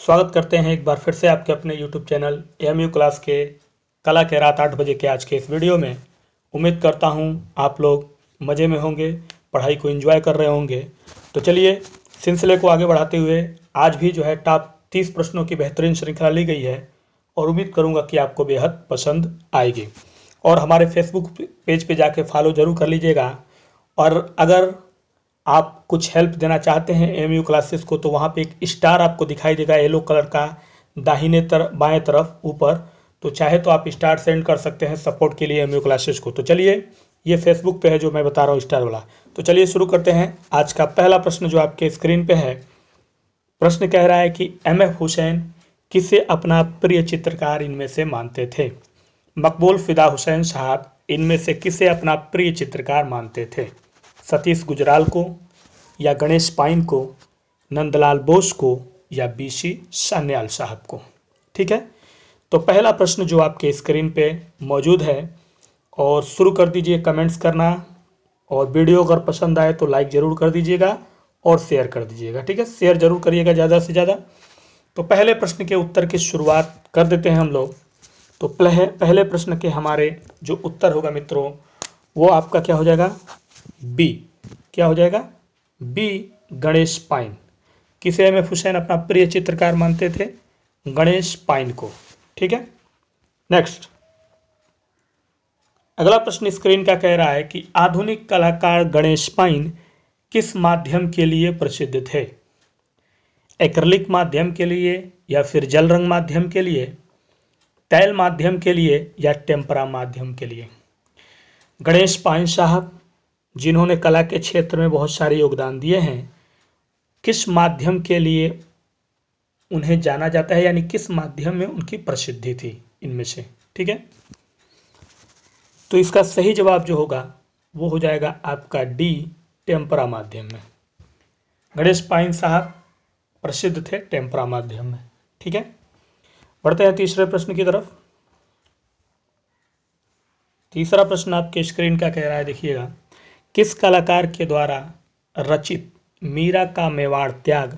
स्वागत करते हैं एक बार फिर से आपके अपने YouTube channel M U class के कला के रात आठ बजे के आज के इस वीडियो में उम्मीद करता हूँ आप लोग मज़े में होंगे पढ़ाई को एंजॉय कर रहे होंगे तो चलिए सिलसिले को आगे बढ़ाते हुए आज भी जो है टॉप तीस प्रश्नों की बेहतरीन श्रृंखला ली गई है और उम्मीद करूँगा कि आपको बेहद पसंद आएगी और हमारे फेसबुक पेज पे जाके फॉलो ज़रूर कर लीजिएगा और अगर आप कुछ हेल्प देना चाहते हैं एम यू क्लासेस को तो वहाँ पे एक स्टार आपको दिखाई देगा येलो कलर का दाहिने तरफ बाएं तरफ ऊपर तो चाहे तो आप स्टार सेंड कर सकते हैं सपोर्ट के लिए एम यू क्लासेस को तो चलिए ये फेसबुक पे है जो मैं बता रहा हूँ स्टार वाला तो चलिए शुरू करते हैं आज का पहला प्रश्न जो आपके स्क्रीन पर है प्रश्न कह रहा है कि एम एफ हुसैन किसे अपना प्रिय चित्रकार इनमें से मानते थे मकबूल फिदा हुसैन साहब इनमें से किसे अपना प्रिय चित्रकार मानते थे सतीश गुजराल को या गणेश पाइन को नंदलाल बोस को या बीसी सान्याल साहब को ठीक है तो पहला प्रश्न जो आपके स्क्रीन पे मौजूद है और शुरू कर दीजिए कमेंट्स करना और वीडियो अगर पसंद आए तो लाइक ज़रूर कर दीजिएगा और शेयर कर दीजिएगा ठीक है शेयर ज़रूर करिएगा ज़्यादा से ज़्यादा तो पहले प्रश्न के उत्तर की शुरुआत कर देते हैं हम लोग तो पहले पहले प्रश्न के हमारे जो उत्तर होगा मित्रों वो आपका क्या हो जाएगा बी क्या हो जाएगा बी गणेश पाइन किसे एम एफ हुसैन अपना प्रिय चित्रकार मानते थे गणेश पाइन को ठीक है नेक्स्ट अगला प्रश्न स्क्रीन का कह रहा है कि आधुनिक कलाकार गणेश पाइन किस माध्यम के लिए प्रसिद्ध थे एक्रिलिक माध्यम के लिए या फिर जल रंग माध्यम के लिए तैल माध्यम के लिए या टेम्परा माध्यम के लिए गणेश पाइन साहब जिन्होंने कला के क्षेत्र में बहुत सारे योगदान दिए हैं किस माध्यम के लिए उन्हें जाना जाता है यानी किस माध्यम में उनकी प्रसिद्धि थी इनमें से ठीक है तो इसका सही जवाब जो होगा वो हो जाएगा आपका डी टेम्परा माध्यम में गणेश पाइन साहब प्रसिद्ध थे टेम्परा माध्यम में ठीक है बढ़ते हैं तीसरे प्रश्न की तरफ तीसरा प्रश्न आपके स्क्रीन का कह रहा है देखिएगा किस कलाकार के द्वारा रचित मीरा का मेवाड़ त्याग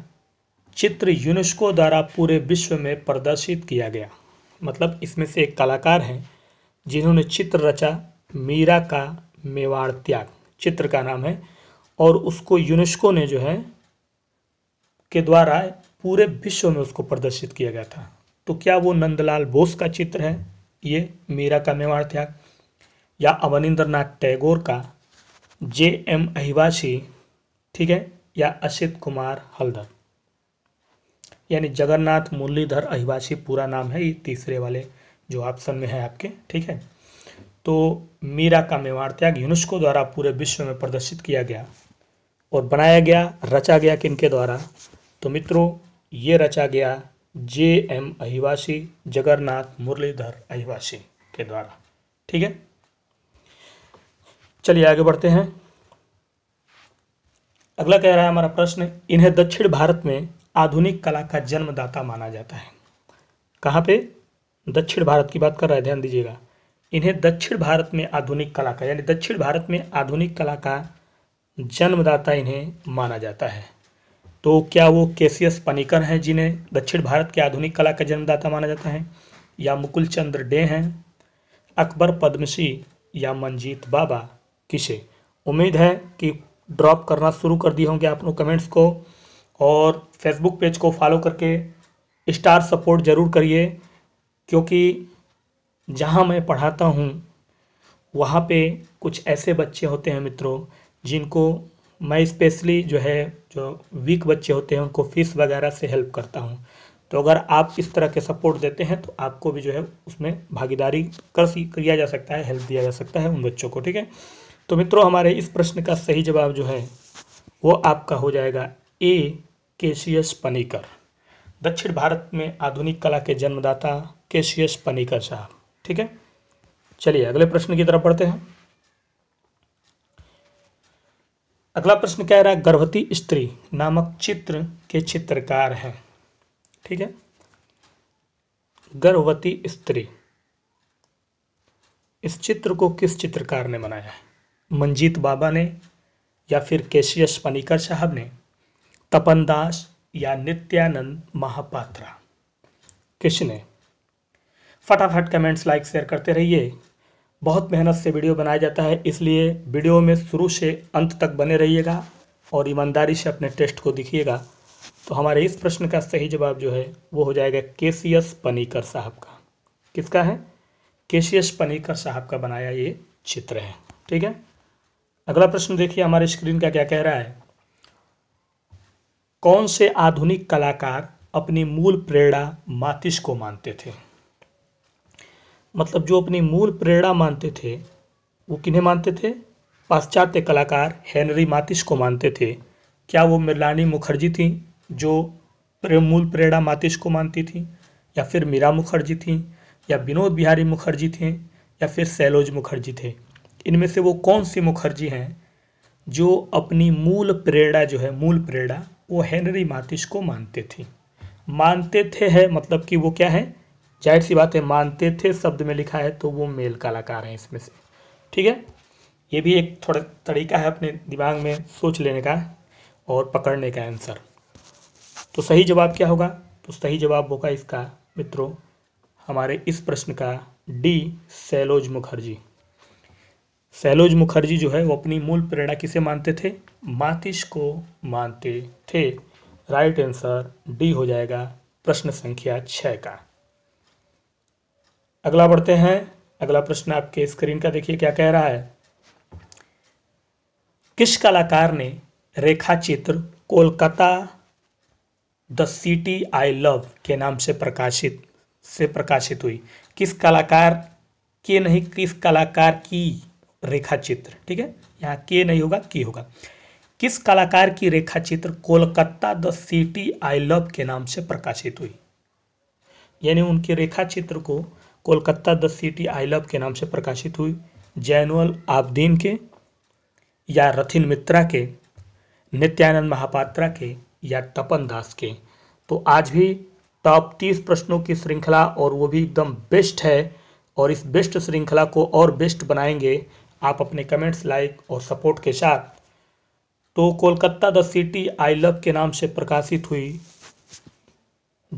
चित्र यूनेस्को द्वारा पूरे विश्व में प्रदर्शित किया गया मतलब इसमें से एक कलाकार हैं जिन्होंने चित्र रचा मीरा का मेवाड़ त्याग चित्र का नाम है और उसको यूनेस्को ने जो है के द्वारा पूरे विश्व में उसको प्रदर्शित किया गया था तो क्या वो नंदलाल बोस का चित्र है ये मीरा का मेवाड़ त्याग या अवनिंद्रनाथ टैगोर का जे एम अहिवासी ठीक है या असित कुमार हल्दर यानी जगन्नाथ मुरलीधर अहिवासी पूरा नाम है ये तीसरे वाले जो ऑप्शन में है आपके ठीक है तो मीरा का मेवाड़ त्याग यूनेस्को द्वारा पूरे विश्व में प्रदर्शित किया गया और बनाया गया रचा गया किनके द्वारा तो मित्रों ये रचा गया जे एम अहिवासी जगन्नाथ मुरलीधर अहिवासी के द्वारा ठीक है चलिए आगे बढ़ते हैं अगला कह रहा है हमारा प्रश्न इन्हें दक्षिण भारत में आधुनिक कला का जन्मदाता माना जाता है कहाँ पे दक्षिण भारत की बात कर रहा है ध्यान दीजिएगा इन्हें दक्षिण भारत में आधुनिक कला का यानी दक्षिण भारत में आधुनिक कला का जन्मदाता इन्हें माना जाता है तो क्या वो केसियस पनिकर हैं जिन्हें दक्षिण भारत के आधुनिक कला का जन्मदाता माना जाता है या मुकुल चंद्र डे हैं अकबर पद्मश्री या मंजीत बाबा किसे उम्मीद है कि ड्रॉप करना शुरू कर दिए होंगे आप लोग कमेंट्स को और फेसबुक पेज को फॉलो करके स्टार सपोर्ट ज़रूर करिए क्योंकि जहाँ मैं पढ़ाता हूँ वहाँ पे कुछ ऐसे बच्चे होते हैं मित्रों जिनको मैं स्पेशली जो है जो वीक बच्चे होते हैं उनको फीस वगैरह से हेल्प करता हूँ तो अगर आप इस तरह के सपोर्ट देते हैं तो आपको भी जो है उसमें भागीदारी कर किया जा सकता है हेल्प दिया जा सकता है उन बच्चों को ठीक है तो मित्रों हमारे इस प्रश्न का सही जवाब जो है वो आपका हो जाएगा ए केशियस पनीकर दक्षिण भारत में आधुनिक कला के जन्मदाता केशियस पनीकर साहब ठीक है चलिए अगले प्रश्न की तरफ बढ़ते हैं अगला प्रश्न कह रहा है गर्भवती स्त्री नामक चित्र के चित्रकार हैं ठीक है गर्भवती स्त्री इस चित्र को किस चित्रकार ने बनाया है मंजीत बाबा ने या फिर केशियस पनीकर साहब ने तपन दास या नित्यानंद महापात्रा किसने फटाफट कमेंट्स लाइक शेयर करते रहिए बहुत मेहनत से वीडियो बनाया जाता है इसलिए वीडियो में शुरू से अंत तक बने रहिएगा और ईमानदारी से अपने टेस्ट को दिखिएगा तो हमारे इस प्रश्न का सही जवाब जो है वो हो जाएगा के सी एस पनीकर साहब का किसका है के सी पनीकर साहब का बनाया ये चित्र है ठीक है अगला प्रश्न देखिए हमारे स्क्रीन का क्या कह रहा है कौन से आधुनिक कलाकार अपनी मूल प्रेरणा मातिस को मानते थे मतलब जो अपनी मूल प्रेरणा मानते थे वो किन्हें मानते थे पाश्चात्य कलाकार हेनरी मातिस को मानते थे क्या वो मिलानी मुखर्जी थी जो मूल प्रेरणा मातिस को मानती थी या फिर मीरा मुखर्जी थी या विनोद बिहारी मुखर्जी थे या फिर सैलोज मुखर्जी थे इनमें से वो कौन सी मुखर्जी हैं जो अपनी मूल प्रेरणा जो है मूल प्रेरणा वो हेनरी मातिश को मानते थे मानते थे है मतलब कि वो क्या है जाहिर सी बात है मानते थे शब्द में लिखा है तो वो मेल कलाकार हैं इसमें से ठीक है ये भी एक थोड़ा तरीका है अपने दिमाग में सोच लेने का और पकड़ने का आंसर तो सही जवाब क्या होगा तो सही जवाब होगा इसका मित्रों हमारे इस प्रश्न का डी सैलोज मुखर्जी सैलोज मुखर्जी जो है वो अपनी मूल प्रेरणा किसे मानते थे मातिश को मानते थे राइट आंसर डी हो जाएगा प्रश्न संख्या छः का अगला बढ़ते हैं अगला प्रश्न आपके स्क्रीन का देखिए क्या कह रहा है किस कलाकार ने रेखा चित्र Kolkata the city I love के नाम से प्रकाशित से प्रकाशित हुई किस कलाकार के नहीं किस कलाकार की रेखा चित्र ठीक है यहाँ के नहीं होगा के होगा किस कलाकार की रेखा चित्र Kolkata the city I love के नाम से प्रकाशित हुई यानी उनके रेखा चित्र को Kolkata the city I love के नाम से प्रकाशित हुई जैनुअल आबदीन के या रथिन मित्रा के नित्यानंद महापात्रा के या तपन दास के तो आज भी टॉप तीस प्रश्नों की श्रृंखला और वो भी एकदम बेस्ट है और इस बेस्ट श्रृंखला को और बेस्ट बनाएंगे आप अपने कमेंट्स लाइक और सपोर्ट के साथ तो Kolkata the city I love के नाम से प्रकाशित हुई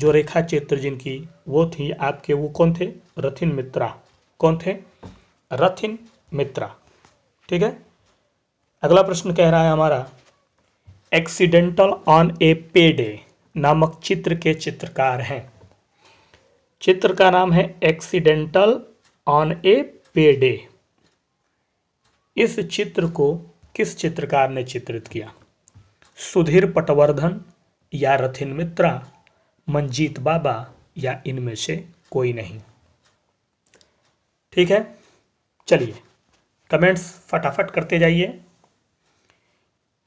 जो रेखा चित्र जिनकी वो थी आपके वो कौन थे रथिन मित्रा कौन थे रथिन मित्रा ठीक है अगला प्रश्न कह रहा है हमारा एक्सीडेंटल ऑन ए पे डे नामक चित्र के चित्रकार हैं चित्र का नाम है एक्सीडेंटल ऑन ए पे डे इस चित्र को किस चित्रकार ने चित्रित किया सुधीर पटवर्धन या रथिन मित्रा मंजीत बाबा या इनमें से कोई नहीं ठीक है चलिए कमेंट्स फटाफट करते जाइए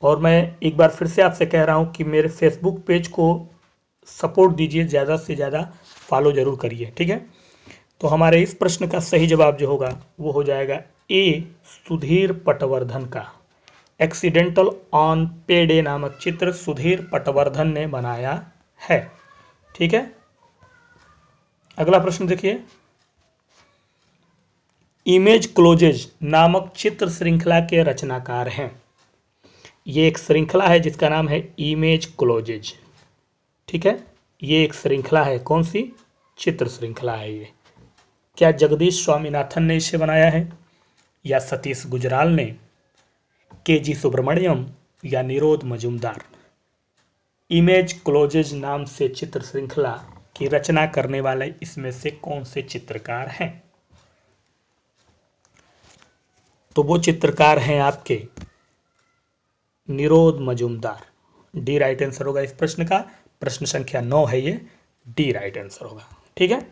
और मैं एक बार फिर से आपसे कह रहा हूँ कि मेरे फेसबुक पेज को सपोर्ट दीजिए ज़्यादा से ज़्यादा फॉलो ज़रूर करिए ठीक है तो हमारे इस प्रश्न का सही जवाब जो होगा वो हो जाएगा ए सुधीर पटवर्धन का एक्सीडेंटल ऑन पेडे नामक चित्र सुधीर पटवर्धन ने बनाया है ठीक है अगला प्रश्न देखिए इमेज क्लोजेज नामक चित्र श्रृंखला के रचनाकार हैं ये एक श्रृंखला है जिसका नाम है इमेज क्लोजेज ठीक है ये एक श्रृंखला है कौन सी चित्र श्रृंखला है ये क्या जगदीश स्वामीनाथन ने इसे बनाया है या सतीश गुजराल ने के जी सुब्रमण्यम या निरोध मजुमदार इमेज क्लोजेज नाम से चित्र श्रृंखला की रचना करने वाले इसमें से कौन से चित्रकार हैं तो वो चित्रकार हैं आपके निरोध मजुमदार डी राइट आंसर होगा इस प्रश्न का प्रश्न संख्या नौ है ये डी राइट आंसर होगा ठीक है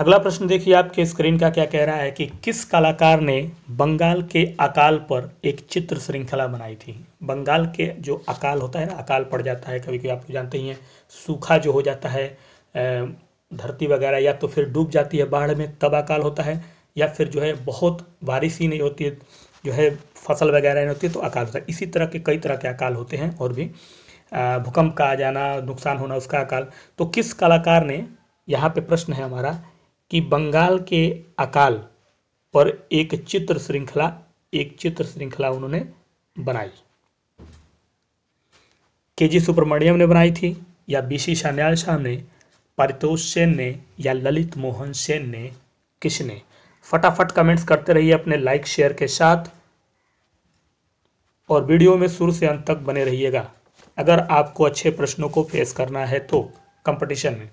अगला प्रश्न देखिए आपके स्क्रीन का क्या कह रहा है कि किस कलाकार ने बंगाल के अकाल पर एक चित्र श्रृंखला बनाई थी बंगाल के जो अकाल होता है ना अकाल पड़ जाता है कभी कभी आप तो जानते ही हैं सूखा जो हो जाता है धरती वगैरह या तो फिर डूब जाती है बाढ़ में तब अकाल होता है या फिर जो है बहुत बारिश ही नहीं होती है जो है फसल वगैरह नहीं होती है तो अकाल होता है इसी तरह के कई तरह के अकाल होते हैं और भी भूकंप का आ जाना नुकसान होना उसका अकाल तो किस कलाकार ने यहाँ पे प्रश्न है हमारा कि बंगाल के अकाल पर एक चित्र श्रृंखला एक चित्र श्रृंखला उन्होंने बनाई के जी सुब्रमण्यम ने बनाई थी या बी सी शान्याल शाह ने पारितोष सेन ने या ललित मोहन सेन ने किसने फटाफट कमेंट्स करते रहिए अपने लाइक शेयर के साथ और वीडियो में शुरू से अंत तक बने रहिएगा अगर आपको अच्छे प्रश्नों को फेस करना है तो कंपटीशन में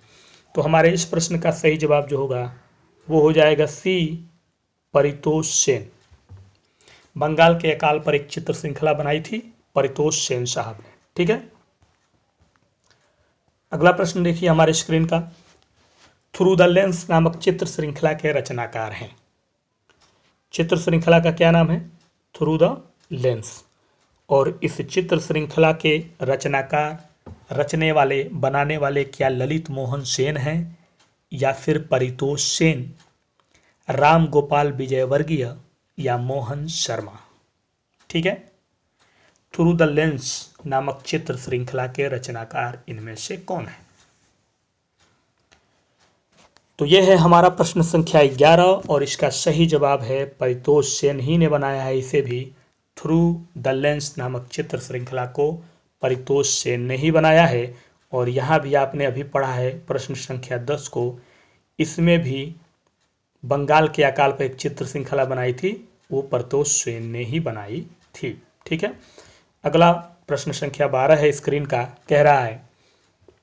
तो हमारे इस प्रश्न का सही जवाब जो होगा वो हो जाएगा सी परितोष सेन बंगाल के अकाल पर एक चित्र श्रृंखला बनाई थी परितोष सेन साहब ने ठीक है अगला प्रश्न देखिए हमारे स्क्रीन का थ्रू द लेंस नामक चित्र श्रृंखला के रचनाकार हैं चित्र श्रृंखला का क्या नाम है थ्रू द लेंस और इस चित्र श्रृंखला के रचनाकार रचने वाले बनाने वाले क्या ललित मोहन सेन हैं या फिर परितोष सेन राम गोपाल विजयवर्गीय या मोहन शर्मा ठीक है थ्रू द लेंस नामक चित्र श्रृंखला के रचनाकार इनमें से कौन है तो यह है हमारा प्रश्न संख्या 11 और इसका सही जवाब है परितोष सेन ही ने बनाया है इसे भी थ्रू द लेंस नामक चित्र श्रृंखला को परितोष से ने ही बनाया है और यहाँ भी आपने अभी पढ़ा है प्रश्न संख्या दस को इसमें भी बंगाल के अकाल पर एक चित्र श्रृंखला बनाई थी वो परितोष से ने ही बनाई थी ठीक है अगला प्रश्न संख्या बारह है स्क्रीन का कह रहा है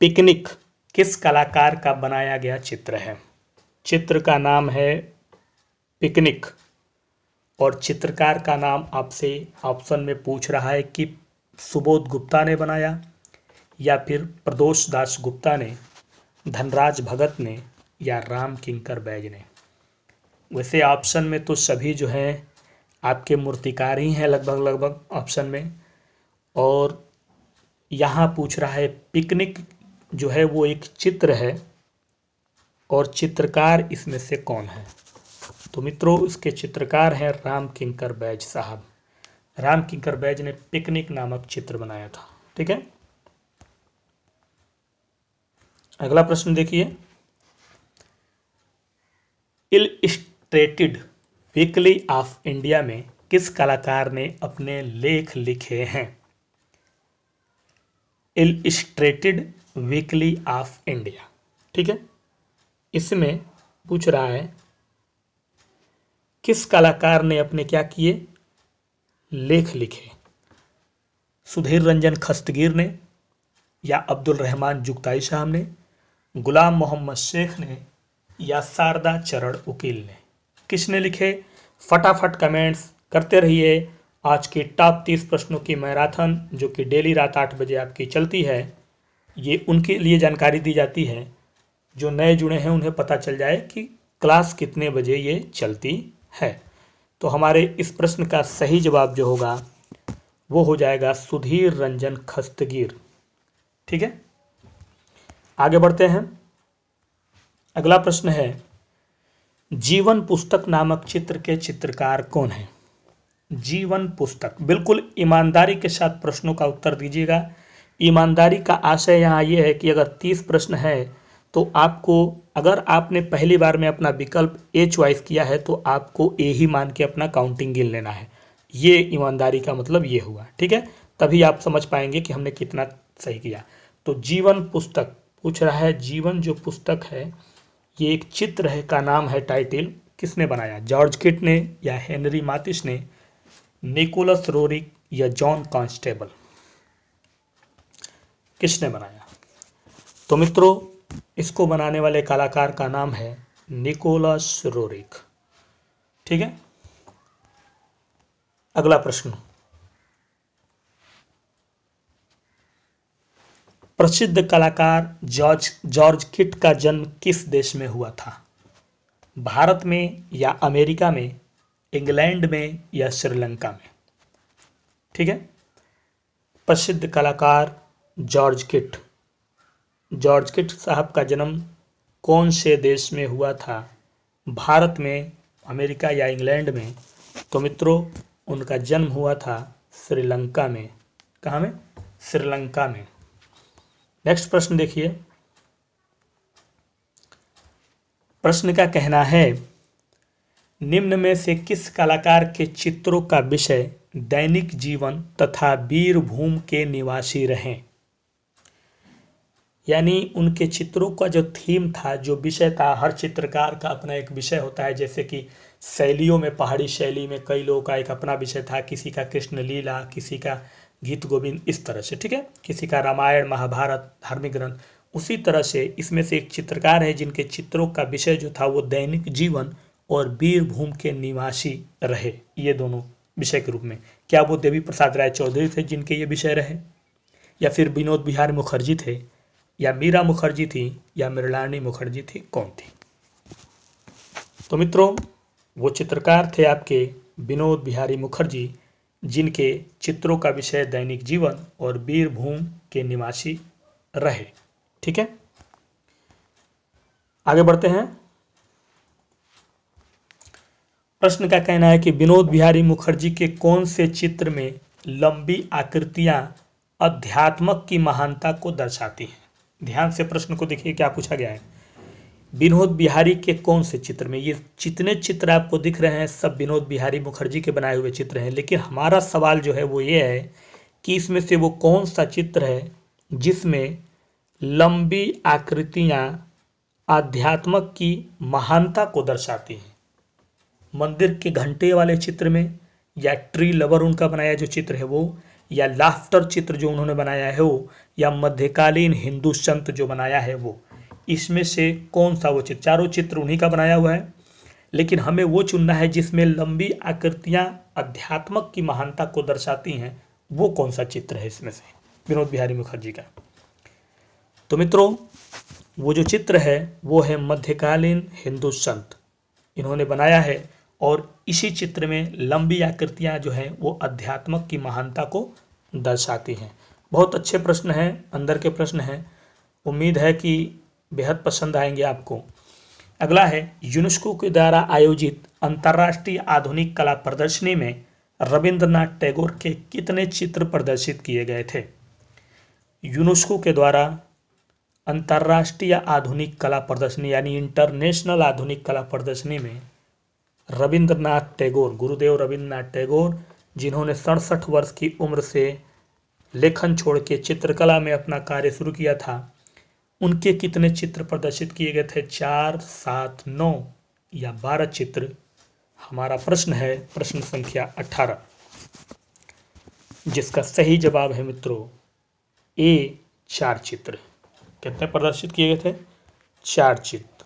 पिकनिक किस कलाकार का बनाया गया चित्र है चित्र का नाम है पिकनिक और चित्रकार का नाम आपसे ऑप्शन में पूछ रहा है कि सुबोध गुप्ता ने बनाया या फिर प्रदोष दास गुप्ता ने धनराज भगत ने या राम किंकर बैज ने वैसे ऑप्शन में तो सभी जो हैं आपके मूर्तिकार ही हैं लगभग लगभग ऑप्शन में और यहाँ पूछ रहा है पिकनिक जो है वो एक चित्र है और चित्रकार इसमें से कौन है तो मित्रों इसके चित्रकार हैं राम किंकर बैज साहब राम किंकर बैज ने पिकनिक नामक चित्र बनाया था ठीक है अगला प्रश्न देखिए इलस्ट्रेटेड वीकली ऑफ इंडिया में किस कलाकार ने अपने लेख लिखे हैं इलस्ट्रेटेड वीकली ऑफ इंडिया ठीक है इसमें पूछ रहा है किस कलाकार ने अपने क्या किए लेख लिखे सुधीर रंजन खस्तगीर ने या अब्दुल रहमान जुगताई शाह ने गुलाम मोहम्मद शेख ने या शारदा चरण उकील ने किसने लिखे फटाफट कमेंट्स करते रहिए आज के टॉप तीस प्रश्नों की मैराथन जो कि डेली रात आठ बजे आपकी चलती है ये उनके लिए जानकारी दी जाती है जो नए जुड़े हैं उन्हें पता चल जाए कि क्लास कितने बजे ये चलती है तो हमारे इस प्रश्न का सही जवाब जो होगा वो हो जाएगा सुधीर रंजन खस्तगीर ठीक है आगे बढ़ते हैं अगला प्रश्न है जीवन पुस्तक नामक चित्र के चित्रकार कौन है जीवन पुस्तक बिल्कुल ईमानदारी के साथ प्रश्नों का उत्तर दीजिएगा ईमानदारी का आशय यहाँ ये है कि अगर तीस प्रश्न है तो आपको अगर आपने पहली बार में अपना विकल्प ए च्वाइस किया है तो आपको ए ही मान के अपना काउंटिंग गिन लेना है ये ईमानदारी का मतलब ये हुआ ठीक है तभी आप समझ पाएंगे कि हमने कितना सही किया तो जीवन पुस्तक पूछ रहा है जीवन जो पुस्तक है ये एक चित्र है का नाम है टाइटिल किसने बनाया जॉर्ज किट ने या हेनरी मातिश ने निकोलस रोरिक या जॉन कांस्टेबल किसने बनाया तो मित्रों इसको बनाने वाले कलाकार का नाम है निकोलस रोरिक ठीक है अगला प्रश्न प्रसिद्ध कलाकार जॉर्ज जॉर्ज किट का जन्म किस देश में हुआ था भारत में या अमेरिका में इंग्लैंड में या श्रीलंका में ठीक है प्रसिद्ध कलाकार जॉर्ज किट जॉर्ज किट साहब का जन्म कौन से देश में हुआ था भारत में अमेरिका या इंग्लैंड में तो मित्रों उनका जन्म हुआ था श्रीलंका में कहाँ में श्रीलंका में नेक्स्ट प्रश्न देखिए प्रश्न का कहना है निम्न में से किस कलाकार के चित्रों का विषय दैनिक जीवन तथा वीरभूम के निवासी रहें यानी उनके चित्रों का जो थीम था जो विषय था हर चित्रकार का अपना एक विषय होता है जैसे कि शैलियों में पहाड़ी शैली में कई लोगों का एक अपना विषय था किसी का कृष्ण लीला किसी का गीत गोविंद इस तरह से ठीक है किसी का रामायण महाभारत धार्मिक ग्रंथ उसी तरह से इसमें से एक चित्रकार है जिनके चित्रों का विषय जो था वो दैनिक जीवन और वीरभूम के निवासी रहे ये दोनों विषय के रूप में क्या वो देवी प्रसाद राय चौधरी थे जिनके ये विषय रहे या फिर विनोद बिहार मुखर्जी थे या मीरा मुखर्जी थी या मृलानी मुखर्जी थी कौन थी तो मित्रों वो चित्रकार थे आपके विनोद बिहारी मुखर्जी जिनके चित्रों का विषय दैनिक जीवन और वीरभूम के निवासी रहे ठीक है आगे बढ़ते हैं प्रश्न का कहना है कि विनोद बिहारी मुखर्जी के कौन से चित्र में लंबी आकृतियां अध्यात्मक की महानता को दर्शाती हैं ध्यान से प्रश्न को देखिए क्या पूछा गया है विनोद बिहारी के कौन से चित्र में ये जितने चित्र आपको दिख रहे हैं सब विनोद बिहारी मुखर्जी के बनाए हुए चित्र हैं लेकिन हमारा सवाल जो है वो ये है कि इसमें से वो कौन सा चित्र है जिसमें लंबी आकृतियां आध्यात्मक की महानता को दर्शाती हैं मंदिर के घंटे वाले चित्र में या ट्री लवर उनका बनाया जो चित्र है वो या लाफ्टर चित्र जो उन्होंने बनाया है वो या मध्यकालीन हिंदू संत जो बनाया है वो इसमें से कौन सा वो चित्र चारों चित्र उन्हीं का बनाया हुआ है लेकिन हमें वो चुनना है जिसमें लंबी आकृतियाँ अध्यात्मक की महानता को दर्शाती हैं वो कौन सा चित्र है इसमें से विनोद बिहारी मुखर्जी का तो मित्रों वो जो चित्र है वो है मध्यकालीन हिंदू संत इन्होंने बनाया है और इसी चित्र में लंबी आकृतियाँ जो हैं वो अध्यात्मक की महानता को दर्शाती हैं बहुत अच्छे प्रश्न हैं अंदर के प्रश्न हैं उम्मीद है कि बेहद पसंद आएंगे आपको अगला है यूनेस्को के द्वारा आयोजित अंतर्राष्ट्रीय आधुनिक कला प्रदर्शनी में रविंद्रनाथ टैगोर के कितने चित्र प्रदर्शित किए गए थे यूनेस्को के द्वारा अंतर्राष्ट्रीय आधुनिक कला प्रदर्शनी यानी इंटरनेशनल आधुनिक कला प्रदर्शनी में रविंद्रनाथ टैगोर गुरुदेव रविंद्रनाथ टैगोर जिन्होंने सड़सठ वर्ष की उम्र से लेखन छोड़ के चित्रकला में अपना कार्य शुरू किया था उनके कितने चित्र प्रदर्शित किए गए थे चार सात नौ या बारह चित्र हमारा प्रश्न है प्रश्न संख्या अठारह जिसका सही जवाब है मित्रों ए चार चित्र कितने प्रदर्शित किए गए थे चार चित्र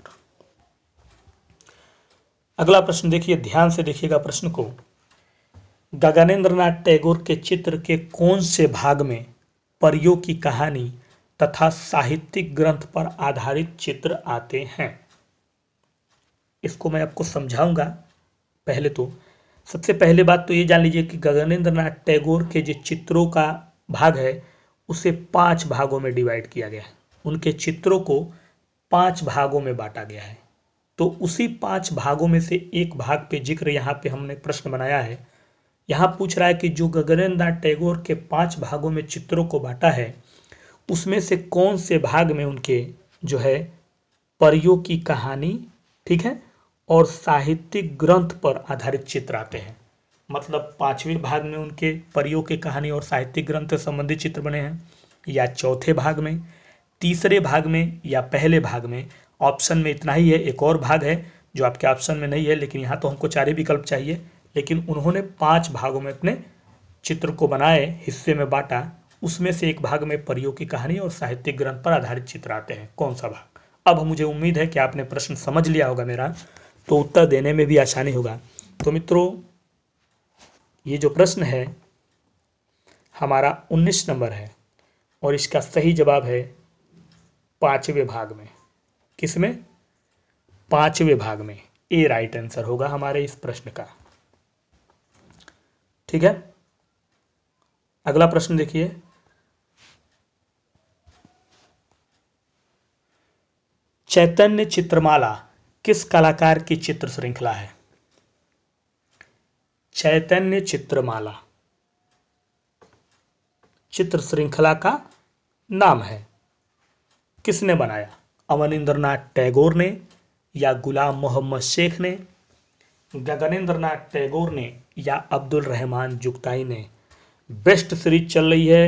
अगला प्रश्न देखिए ध्यान से देखिएगा प्रश्न को गगनेन्द्र टैगोर के चित्र के कौन से भाग में परियों की कहानी तथा साहित्यिक ग्रंथ पर आधारित चित्र आते हैं इसको मैं आपको समझाऊंगा पहले तो सबसे पहले बात तो ये जान लीजिए कि गगनेन्द्र टैगोर के जो चित्रों का भाग है उसे पांच भागों में डिवाइड किया गया है उनके चित्रों को पांच भागों में बांटा गया है तो उसी पांच भागों में से एक भाग पे जिक्र यहाँ पे हमने प्रश्न बनाया है यहाँ पूछ रहा है कि जो गगनेन्द्रनाथ टैगोर के पांच भागों में चित्रों को बांटा है उसमें से कौन से भाग में उनके जो है परियों की कहानी ठीक है और साहित्यिक ग्रंथ पर आधारित चित्र आते हैं मतलब पांचवें भाग में उनके परियों की कहानी और साहित्यिक ग्रंथ संबंधित चित्र बने हैं या चौथे भाग में तीसरे भाग में या पहले भाग में ऑप्शन में इतना ही है एक और भाग है जो आपके ऑप्शन में नहीं है लेकिन यहाँ तो हमको चार ही विकल्प चाहिए लेकिन उन्होंने पाँच भागों में अपने चित्र को बनाए हिस्से में बांटा उसमें से एक भाग में परियों की कहानी और साहित्यिक ग्रंथ पर आधारित चित्र आते हैं कौन सा भाग अब मुझे उम्मीद है कि आपने प्रश्न समझ लिया होगा मेरा तो उत्तर देने में भी आसानी होगा तो मित्रों ये जो प्रश्न है हमारा उन्नीस नंबर है और इसका सही जवाब है पाँचवें भाग में किस में पांचवें भाग में ए राइट आंसर होगा हमारे इस प्रश्न का ठीक है अगला प्रश्न देखिए चैतन्य चित्रमाला किस कलाकार की चित्र श्रृंखला है चैतन्य चित्रमाला चित्र श्रृंखला का नाम है किसने बनाया अमनिंद्र नाथ टैगोर ने या गुलाम मोहम्मद शेख ने गगनेंद्र नाथ टैगोर ने या अब्दुल रहमान जुगताई ने बेस्ट सीरीज चल रही है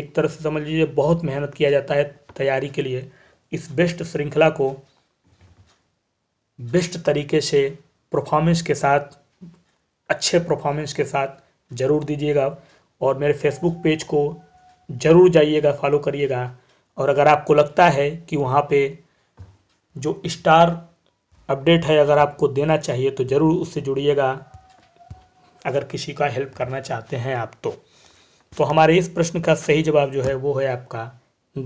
एक तरह से समझ लीजिए बहुत मेहनत किया जाता है तैयारी के लिए इस बेस्ट श्रृंखला को बेस्ट तरीके से परफॉर्मेंस के साथ अच्छे परफॉर्मेंस के साथ ज़रूर दीजिएगा और मेरे फेसबुक पेज को ज़रूर जाइएगा फॉलो करिएगा और अगर आपको लगता है कि वहाँ पे जो स्टार अपडेट है अगर आपको देना चाहिए तो ज़रूर उससे जुड़िएगा अगर किसी का हेल्प करना चाहते हैं आप तो तो हमारे इस प्रश्न का सही जवाब जो है वो है आपका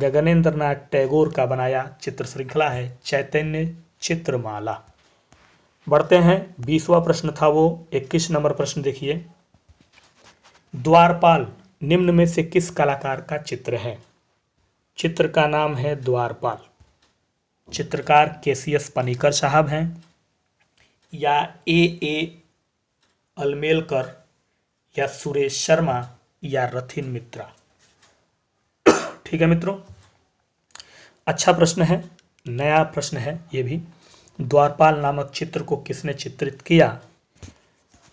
गगनेन्द्र नाथ टैगोर का बनाया चित्र श्रृंखला है चैतन्य चित्रमाला बढ़ते हैं बीसवा प्रश्न था वो इक्कीस नंबर प्रश्न देखिए द्वारपाल निम्न में से किस कलाकार का चित्र है चित्र का नाम है द्वारपाल चित्रकार के सी एस पनीकर साहब हैं या ए ए अलमेलकर या सुरेश शर्मा या रथिन मित्रा ठीक है मित्रों अच्छा प्रश्न है नया प्रश्न है ये भी द्वारपाल नामक चित्र को किसने चित्रित किया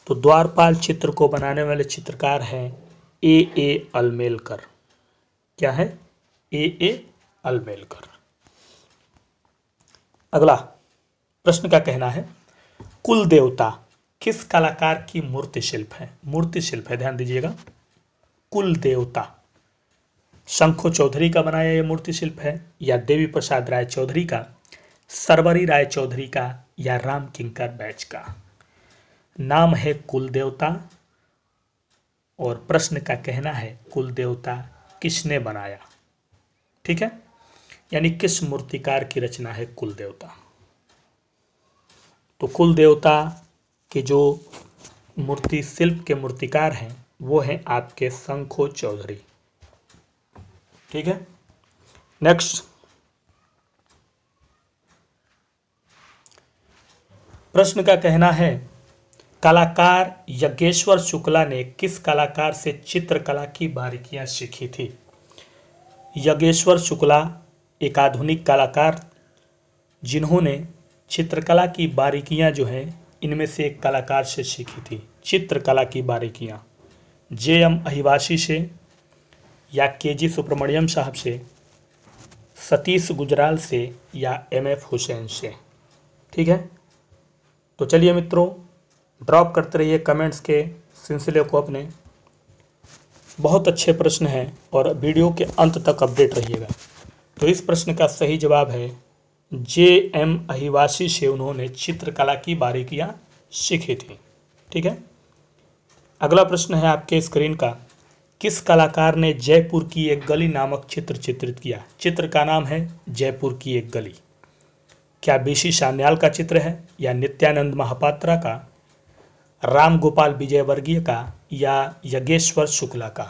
तो द्वारपाल चित्र को बनाने वाले चित्रकार हैं ए ए अलमेलकर क्या है ए ए अलबेलकर अगला प्रश्न का कहना है कुल देवता किस कलाकार की मूर्ति शिल्प है मूर्ति शिल्प है ध्यान दीजिएगा कुल देवता शंखो चौधरी का बनाया यह मूर्ति शिल्प है या देवी प्रसाद राय चौधरी का सरवरी राय चौधरी का या राम किंकर बैच का नाम है कुल देवता और प्रश्न का कहना है कुल देवता किसने बनाया ठीक है यानी किस मूर्तिकार की रचना है कुल देवता तो कुल देवता के जो मूर्ति शिल्प के मूर्तिकार हैं वो हैं आपके शंखो चौधरी ठीक है नेक्स्ट प्रश्न का कहना है कलाकार यज्ञेश्वर शुक्ला ने किस कलाकार से चित्रकला की बारीकियां सीखी थी यज्ञेश्वर शुक्ला एक आधुनिक कलाकार जिन्होंने चित्रकला की बारीकियां जो हैं इनमें से एक कलाकार से सीखी थी चित्रकला की बारीकियां जे एम अहिवासी से या के जी सुब्रमण्यम साहब से सतीश गुजराल से या एम एफ हुसैन से ठीक है तो चलिए मित्रों ड्रॉप करते रहिए कमेंट्स के सिलसिले को अपने बहुत अच्छे प्रश्न हैं और वीडियो के अंत तक अपडेट रहिएगा तो इस प्रश्न का सही जवाब है जे एम अहिवासी से उन्होंने चित्रकला की बारीकियाँ सीखी थी ठीक है अगला प्रश्न है आपके स्क्रीन का किस कलाकार ने जयपुर की एक गली नामक चित्र चित्रित किया चित्र का नाम है जयपुर की एक गली क्या बीसी सान्याल का चित्र है या नित्यानंद महापात्रा का राम गोपाल विजयवर्गीय का या यज्ञेश्वर शुक्ला का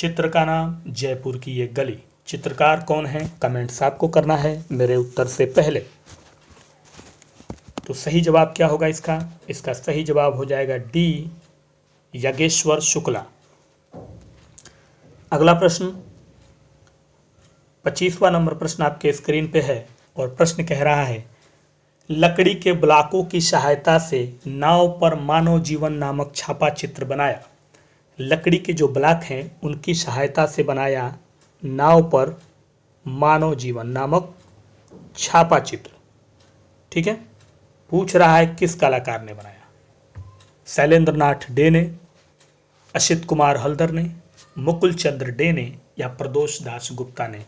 चित्र का नाम जयपुर की ये गली चित्रकार कौन है कमेंट्स आपको करना है मेरे उत्तर से पहले तो सही जवाब क्या होगा इसका इसका सही जवाब हो जाएगा डी यज्ञेश्वर शुक्ला अगला प्रश्न पच्चीसवा नंबर प्रश्न आपके स्क्रीन पे है और प्रश्न कह रहा है लकड़ी के ब्लॉकों की सहायता से नाव पर मानव जीवन नामक छापा चित्र बनाया लकड़ी के जो ब्लॉक हैं उनकी सहायता से बनाया नाव पर मानव जीवन नामक छापा चित्र ठीक है पूछ रहा है किस कलाकार ने बनाया शैलेंद्र नाथ डे ने अशित कुमार हल्दर ने मुकुल चंद्र डे ने या प्रदोष दास गुप्ता ने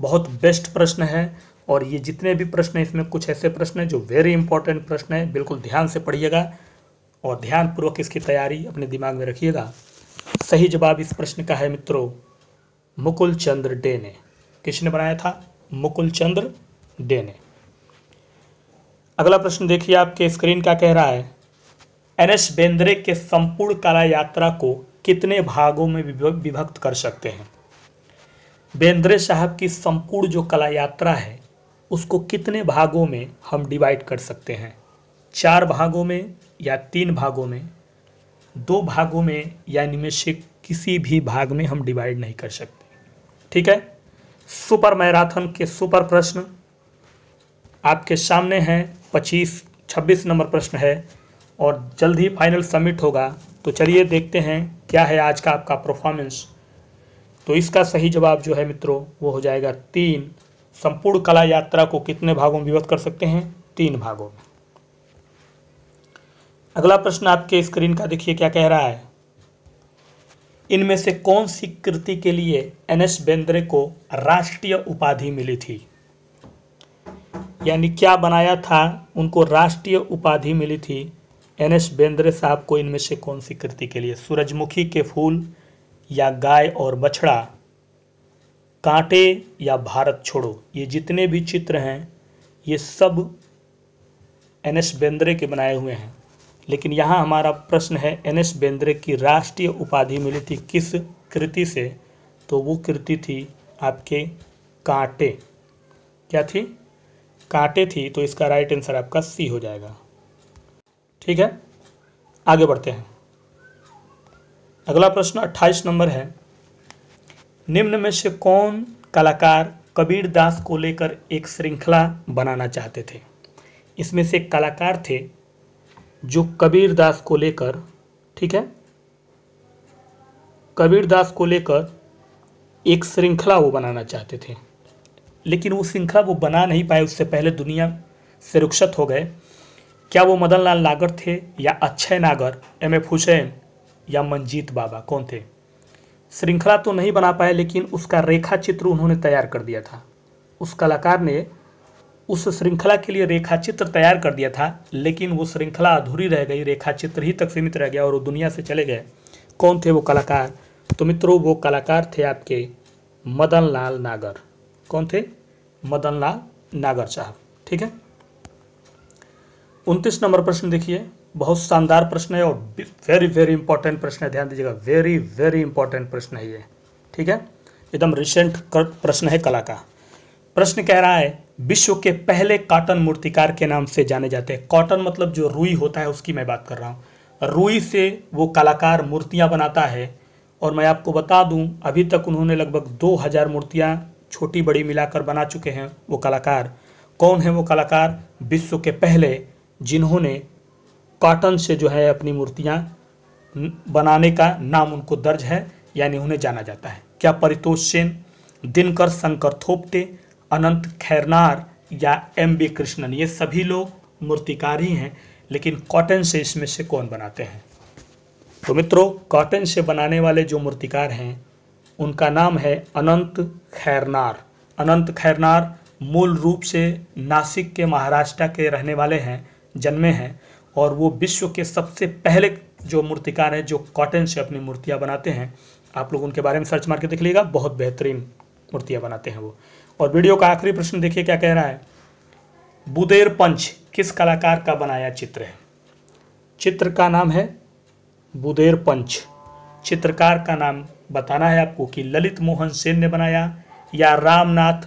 बहुत बेस्ट प्रश्न है और ये जितने भी प्रश्न हैं इसमें कुछ ऐसे प्रश्न हैं जो वेरी इंपॉर्टेंट प्रश्न हैं बिल्कुल ध्यान से पढ़िएगा और ध्यानपूर्वक इसकी तैयारी अपने दिमाग में रखिएगा सही जवाब इस प्रश्न का है मित्रों मुकुल चंद्र डे ने किसने बनाया था मुकुल चंद्र डे ने अगला प्रश्न देखिए आपके स्क्रीन का कह रहा है एन एस बेंद्रे के संपूर्ण कला यात्रा को कितने भागों में विभक्त कर सकते हैं बेंद्रे साहब की संपूर्ण जो कला यात्रा है उसको कितने भागों में हम डिवाइड कर सकते हैं चार भागों में या तीन भागों में दो भागों में या इनमें से किसी भी भाग में हम डिवाइड नहीं कर सकते ठीक है सुपर मैराथन के सुपर प्रश्न आपके सामने हैं पच्चीस छब्बीस नंबर प्रश्न है और जल्द ही फाइनल सबमिट होगा तो चलिए देखते हैं क्या है आज का आपका परफॉर्मेंस तो इसका सही जवाब जो है मित्रों वो हो जाएगा तीन संपूर्ण कला यात्रा को कितने भागों में विभक्त कर सकते हैं तीन भागों में अगला प्रश्न आपके स्क्रीन का देखिए क्या कह रहा है इनमें से कौन सी कृति के लिए एन एस बेंद्रे को राष्ट्रीय उपाधि मिली थी यानी क्या बनाया था उनको राष्ट्रीय उपाधि मिली थी एन एस बेंद्रे साहब को इनमें से कौन सी कृति के लिए सूरजमुखी के फूल या गाय और बछड़ा कांटे या भारत छोड़ो ये जितने भी चित्र हैं ये सब एन एस बेंद्रे के बनाए हुए हैं लेकिन यहाँ हमारा प्रश्न है एन एस बेंद्रे की राष्ट्रीय उपाधि मिली थी किस कृति से तो वो कृति थी आपके कांटे क्या थी कांटे थी तो इसका राइट आंसर आपका सी हो जाएगा ठीक है आगे बढ़ते हैं अगला प्रश्न 28 नंबर है निम्न में से कौन कलाकार कबीर दास को लेकर एक श्रृंखला बनाना चाहते थे इसमें से कलाकार थे जो कबीर दास को लेकर ठीक है कबीर दास को लेकर एक श्रृंखला वो बनाना चाहते थे लेकिन वो श्रृंखला वो बना नहीं पाए उससे पहले दुनिया से रुखसत हो गए क्या वो मदन लाल नागर थे या अक्षय नागर एम एफ हुसैन या मंजीत बाबा कौन थे श्रृंखला तो नहीं बना पाए लेकिन उसका रेखा चित्र उन्होंने तैयार कर दिया था उस कलाकार ने उस श्रृंखला के लिए रेखा चित्र तैयार कर दिया था लेकिन वो श्रृंखला अधूरी रह गई रेखा चित्र ही तक सीमित रह गया और वो दुनिया से चले गए कौन थे वो कलाकार तो मित्रों वो कलाकार थे आपके मदन लाल नागर कौन थे मदन लाल नागर साहब ठीक है उनतीस नंबर प्रश्न देखिए बहुत शानदार प्रश्न है और वेरी वेरी इंपॉर्टेंट प्रश्न है ध्यान दीजिएगा वेरी वेरी इंपॉर्टेंट प्रश्न है ये ठीक है एकदम रिसेंट प्रश्न है कला का प्रश्न कह रहा है विश्व के पहले कॉटन मूर्तिकार के नाम से जाने जाते हैं कॉटन मतलब जो रुई होता है उसकी मैं बात कर रहा हूँ रुई से वो कलाकार मूर्तियाँ बनाता है और मैं आपको बता दूँ अभी तक उन्होंने लगभग दो हज़ार मूर्तियाँ छोटी बड़ी मिलाकर बना चुके हैं वो कलाकार कौन है वो कलाकार विश्व के पहले जिन्होंने कॉटन से जो है अपनी मूर्तियाँ बनाने का नाम उनको दर्ज है यानी उन्हें जाना जाता है क्या परितोष सेन दिनकर शंकर थोपटे अनंत खैरनार या एम बी कृष्णन ये सभी लोग मूर्तिकार ही हैं लेकिन कॉटन से इसमें से कौन बनाते हैं तो मित्रों कॉटन से बनाने वाले जो मूर्तिकार हैं उनका नाम है अनंत खैरनार अनंत खैरनार मूल रूप से नासिक के महाराष्ट्र के रहने वाले हैं जन्मे हैं और वो विश्व के सबसे पहले जो मूर्तिकार हैं जो कॉटन से अपनी मूर्तियाँ बनाते हैं आप लोग उनके बारे में सर्च मार के देख लीजिएगा बहुत बेहतरीन मूर्तियाँ बनाते हैं वो और वीडियो का आखिरी प्रश्न देखिए क्या कह रहा है बुदेर पंच किस कलाकार का बनाया चित्र है चित्र का नाम है बुदेर पंच चित्रकार का नाम बताना है आपको कि ललित मोहन सेन ने बनाया या रामनाथ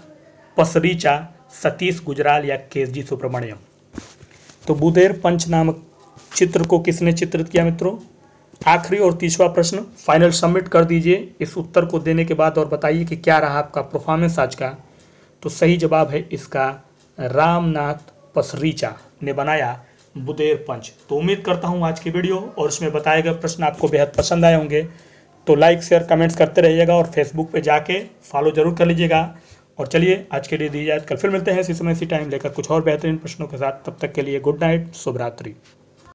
पसरीचा सतीश गुजराल या के जी सुब्रमण्यम तो बुधेर पंच नामक चित्र को किसने चित्रित किया मित्रों आखिरी और तीसवा प्रश्न फाइनल सबमिट कर दीजिए इस उत्तर को देने के बाद और बताइए कि क्या रहा आपका परफॉर्मेंस आज का तो सही जवाब है इसका रामनाथ पसरीचा ने बनाया बुधेर पंच तो उम्मीद करता हूँ आज की वीडियो और इसमें बताए गए प्रश्न आपको बेहद पसंद आए होंगे तो लाइक शेयर कमेंट्स करते रहिएगा और फेसबुक पे जाके फॉलो जरूर कर लीजिएगा और चलिए आज के लिए दी जाए कल फिर मिलते हैं इसी समय इसी टाइम लेकर कुछ और बेहतरीन प्रश्नों के साथ तब तक के लिए गुड नाइट शुभरात्रि